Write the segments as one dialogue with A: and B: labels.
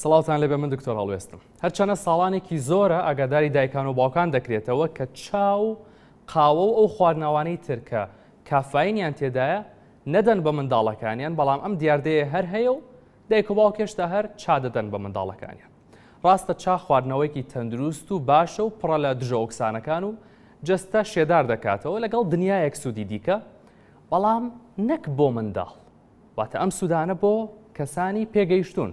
A: سڵاوان لێبێ من دکتۆر هەڵوێستم هەرچەنە ساڵانێکی زۆرە ئاگاداری دایکان و باوکان دەکرێتەوە کە چاو قاوە و ئەو خواردنەوانەی ترکە کافاینیان تێدایە نەدەن بە منداڵەکانیان بەڵام ئەم دیاردەیە هەر هەیە و دایک و باوکێشتا هەر چادەدەن بە منداڵەکانیان ڕاستە چا خواردنەوەیکی تەندروست و باشە و پڕە لە دژەوەکسانەکان و جستە شێدار دەکاتەوە لەگەڵ دنیایەک سوودی دیکە بەڵام نەک بۆ منداڵ واتە ئەم سوودانە بۆ کەسانی پێگەیشتون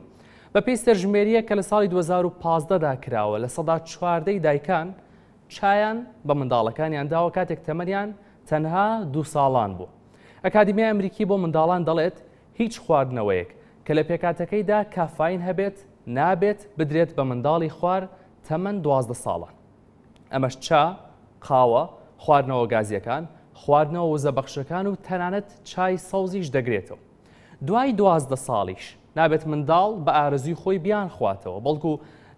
A: بە پێی سەرژمێریە کە لە ساڵی 2015دا کراوە لە سەدا چواردەی دایکان چایان بە منداڵەکانیان داوە کاتێک تەمەریان تەنها دو ساڵان بوو. ئەکادمی ئەمریکی بۆ منداڵان دەڵێت هیچ خواردنەوەیەک کە لە پێکاتەکەیدا کافین هەبێت نابێت بدرێت بە منداڵی خوار تەمەەن دوازدە ساڵان. ئەمەش چا، قاوە، خواردنەوە گازیەکان، خواردنەوە وزەبەخشەکان و تەنانەت چای سەوزیش دەگرێتەوە. دوای دوازدە ساڵیش نابێت منداڵ بە ئارزوی خۆی بیان خواتەوە بەڵکو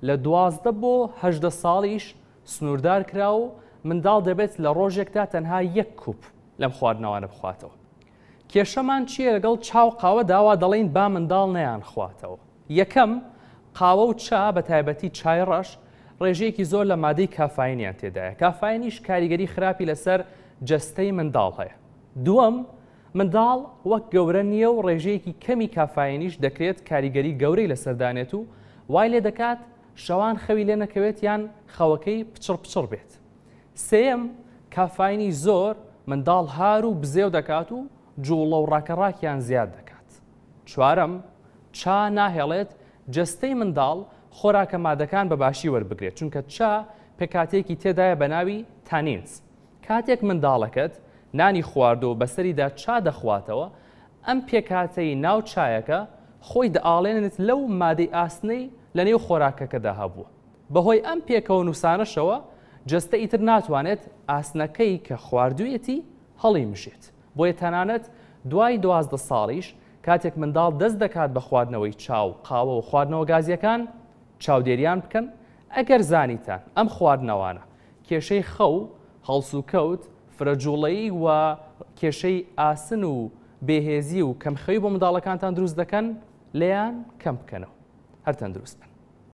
A: لە دوازدە بۆ هەدە ساڵیش سنووردار کرا و منداڵ دەبێت لە ڕۆژێکدا تەنها یەک کوپ لەم خواردنەوانە بخواتەوە. کێشەمان چیە لەگەڵ چاو قاوە داوا دەڵین با منداڵ نەیان خواتەوە. یەکەم قاوە و چا بە تایبەتی چای ڕەش ڕێژەیەکی زۆر لە مادەی کافاینیان تێدایە. کافاینیش کاریگەری خراپی لەسەر جستەی منداڵ هەیە. دووەم منداڵ وەک گەورە نییە و ڕێژەیەکی کەمی کافاینیش دەکرێت کاریگەری گەورەی لە سەردانێت و وای لێ دەکات شەوان خەوی لێ نەکەوێت یان خەوەکەی پچڕ پچڕ بێت. سم کافاینی زۆر منداڵ هار و بزێو دەکات و جوڵە و ڕاکەڕاکیان زیاد دەکات. چوارم چا ناهێڵێت جستەی منداڵ خۆراکە مادەکان بەباشی وەربگرێت چونکە چا پێکاتێکی تێدایە بە ناوی تانینس. کاتێک منداڵەکەت، نانی خواردەوە بەسەریدا چا دەخواتەوە ئەم پێکاتەی ناو چایەکە خۆی دەئاڵێنێت لەو مادەی ئاسنەی لە نێو خۆراکەکەدا هەبووە بەهۆی ئەم پێکەوە نووسانەشەوە جستە ئیتر ناتوانێت ئاسنەکەی کە خواردویەتی هەڵی مشێت بۆیە تەنانەت دوای دوازدە ساڵیش کاتێک منداڵ دەست دەکات بە خواردنەوەی چاو قاوە و خواردنەوە گازیەکان چاودێریان بکەن ئەگەر زانیتان ئەم خواردنەوانە کێشەی خەو هەڵسوکەوت فرەجوڵەیی و کێشەی ئاسن و بێهێزی و کەمخەوی بۆ منداڵەکانتان دروست دەکەن لەیان کەم بکەنەوە هەرتەن دروست بن